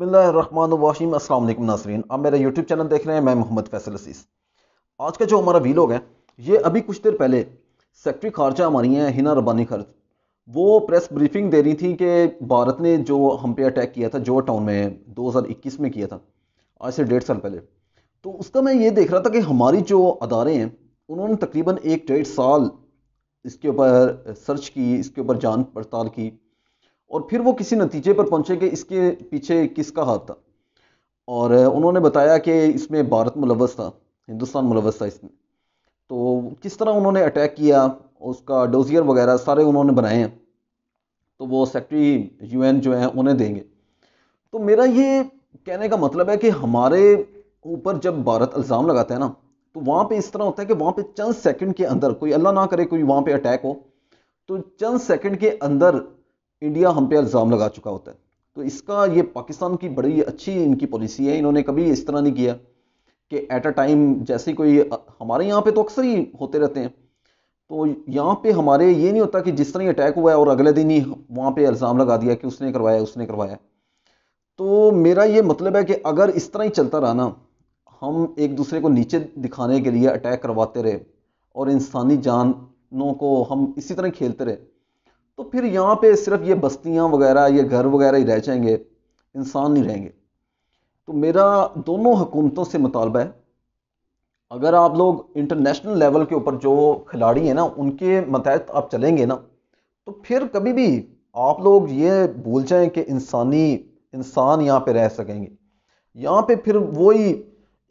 बसमीम अल्लाम नासरीन आप मेरा यूट्यूब चैनल देख रहे हैं मैं मोहम्मद फैसल असीस आज का जो हमारा वीलॉग है ये अभी कुछ देर पहले सेक्रेटरी खारजा हमारी हैं हिना रबानी खर्च वो प्रेस ब्रीफिंग दे रही थी कि भारत ने जो हम पे अटैक किया था जो टाउन में 2021 में किया था आज से डेढ़ साल पहले तो उसका मैं ये देख रहा था कि हमारी जो अदारे हैं उन्होंने तकरीबन एक डेढ़ साल इसके ऊपर सर्च की इसके ऊपर जान पड़ताल की और फिर वो किसी नतीजे पर पहुँचे कि इसके पीछे किसका हाथ था और उन्होंने बताया कि इसमें भारत मुलवस था हिंदुस्तान मुलवस था इसमें तो किस तरह उन्होंने अटैक किया उसका डोजियर वगैरह सारे उन्होंने बनाए हैं तो वो सेक्रेटरी यूएन जो है उन्हें देंगे तो मेरा ये कहने का मतलब है कि हमारे ऊपर जब भारत इल्ज़ाम लगाते हैं ना तो वहां पे इस तरह होता है कि वहां पे चंद सेकंड के अंदर कोई अल्लाह ना करे कोई वहां पे अटैक हो तो चंद सेकंड के अंदर इंडिया हम पे इल्ज़ाम लगा चुका होता है तो इसका ये पाकिस्तान की बड़ी अच्छी इनकी पॉलिसी है इन्होंने कभी इस तरह नहीं किया कि एट अ टाइम जैसे कोई हमारे यहाँ पे तो अक्सर ही होते रहते हैं तो यहाँ पे हमारे ये नहीं होता कि जिस तरह ही अटैक हुआ है और अगले दिन ही वहाँ पे इल्ज़ाम लगा दिया कि उसने करवाया उसने करवाया तो मेरा ये मतलब है कि अगर इस तरह ही चलता रहा ना हम एक दूसरे को नीचे दिखाने के लिए अटैक करवाते रहे और इंसानी जानों को हम इसी तरह खेलते रहे तो फिर यहाँ पे सिर्फ ये बस्तियाँ वगैरह ये घर वगैरह ही रह जाएंगे इंसान नहीं रहेंगे तो मेरा दोनों हुकूमतों से मुतालबा है अगर आप लोग इंटरनेशनल लेवल के ऊपर जो खिलाड़ी हैं ना उनके मतहत आप चलेंगे ना तो फिर कभी भी आप लोग ये भूल जाएं कि इंसानी इंसान यहाँ पे रह सकेंगे यहाँ पे फिर वही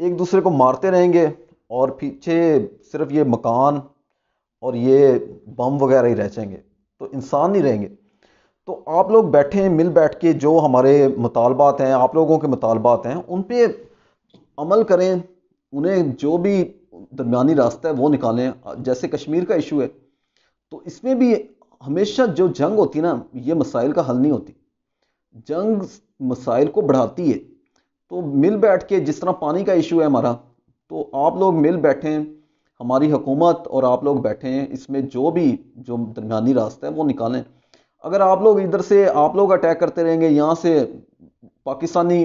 एक दूसरे को मारते रहेंगे और पीछे सिर्फ ये मकान और ये बम वगैरह ही रह जाएंगे तो इंसान नहीं रहेंगे तो आप लोग बैठे मिल बैठ के जो हमारे मुतालबात हैं आप लोगों के मुतालबात हैं उन पर अमल करें उन्हें जो भी दरमिया रास्ता है वो निकालें जैसे कश्मीर का इशू है तो इसमें भी हमेशा जो जंग होती ना ये मसाइल का हल नहीं होती जंग मसाइल को बढ़ाती है तो मिल बैठ के जिस तरह पानी का इशू है हमारा तो आप लोग मिल बैठें हमारी हुकूमत और आप लोग बैठे हैं इसमें जो भी जो दरमियानी रास्ता है वो निकालें अगर आप लोग इधर से आप लोग अटैक करते रहेंगे यहाँ से पाकिस्तानी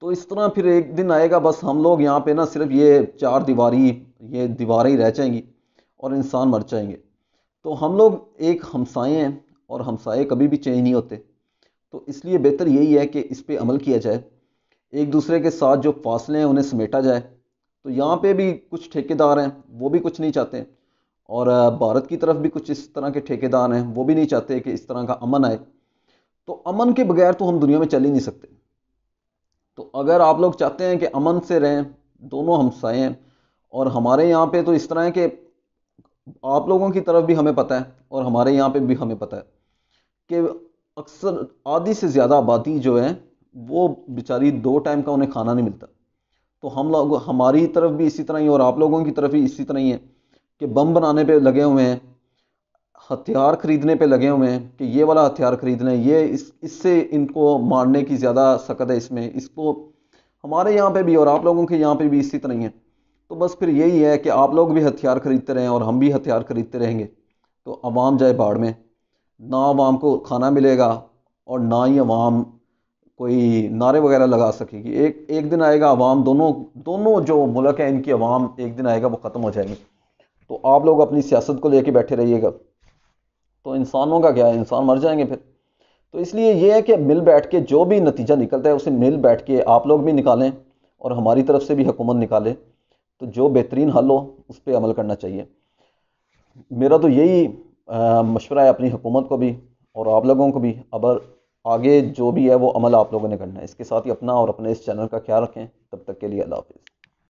तो इस तरह फिर एक दिन आएगा बस हम लोग यहाँ पे ना सिर्फ ये चार दीवारी ये दीवारें ही रह जाएंगी और इंसान मर जाएंगे तो हम लोग एक हमसाए हैं और हमसाए कभी भी चेंज नहीं होते तो इसलिए बेहतर यही है कि इस पर अमल किया जाए एक दूसरे के साथ जो फासले हैं उन्हें समेटा जाए तो यहाँ पे भी कुछ ठेकेदार हैं वो भी कुछ नहीं चाहते और भारत की तरफ भी कुछ इस तरह के ठेकेदार हैं वो भी नहीं चाहते कि इस तरह का अमन आए तो अमन के बगैर तो हम दुनिया में चल ही नहीं सकते तो अगर आप लोग चाहते हैं कि अमन से रहें दोनों हमसाए हैं और हमारे यहाँ पे तो इस तरह है कि आप लोगों की तरफ भी हमें पता है और हमारे यहाँ पे भी हमें पता है कि अक्सर आधी से ज़्यादा आबादी जो है वो बेचारी दो टाइम का उन्हें खाना नहीं मिलता तो हम लोग हमारी तरफ भी इसी तरह ही और आप लोगों की तरफ भी इसी तरह ही है कि बम बनाने पे लगे हुए हैं हथियार ख़रीदने पे लगे हुए हैं कि ये वाला हथियार ख़रीदना है ये इस इससे इनको मारने की ज़्यादा सकत है इसमें इसको हमारे यहाँ पे भी और आप लोगों के यहाँ पे भी इसी तरह ही है तो बस फिर यही है कि आप लोग भी हथियार ख़रीदते रहें और हम भी हथियार ख़रीदते रहेंगे तो आवाम जाए बाढ़ में ना आवाम को खाना मिलेगा और ना ही आवाम कोई नारे वगैरह लगा सकेगी एक एक दिन आएगा आवाम दोनों दोनों जो मुल्क हैं इनकी आवाम एक दिन आएगा वो ख़त्म हो जाएंगे तो आप लोग अपनी सियासत को लेके बैठे रहिएगा तो इंसानों का क्या है इंसान मर जाएंगे फिर तो इसलिए ये है कि मिल बैठ के जो भी नतीजा निकलता है उसे मिल बैठ के आप लोग भी निकालें और हमारी तरफ से भी हुकूमत निकाले तो जो बेहतरीन हल हो उस पर अमल करना चाहिए मेरा तो यही मशवरा है अपनी हुकूमत को भी और आप लोगों को भी अबर आगे जो भी है वो अमल आप लोगों ने करना है इसके साथ ही अपना और अपने इस चैनल का ख्याल रखें तब तक के लिए अल्लाह हाफिज़